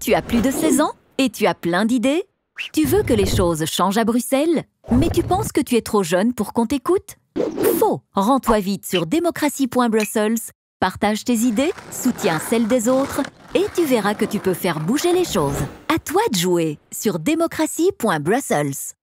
Tu as plus de 16 ans et tu as plein d'idées Tu veux que les choses changent à Bruxelles Mais tu penses que tu es trop jeune pour qu'on t'écoute Faux Rends-toi vite sur démocratie.brussels, partage tes idées, soutiens celles des autres et tu verras que tu peux faire bouger les choses. À toi de jouer sur démocratie.brussels.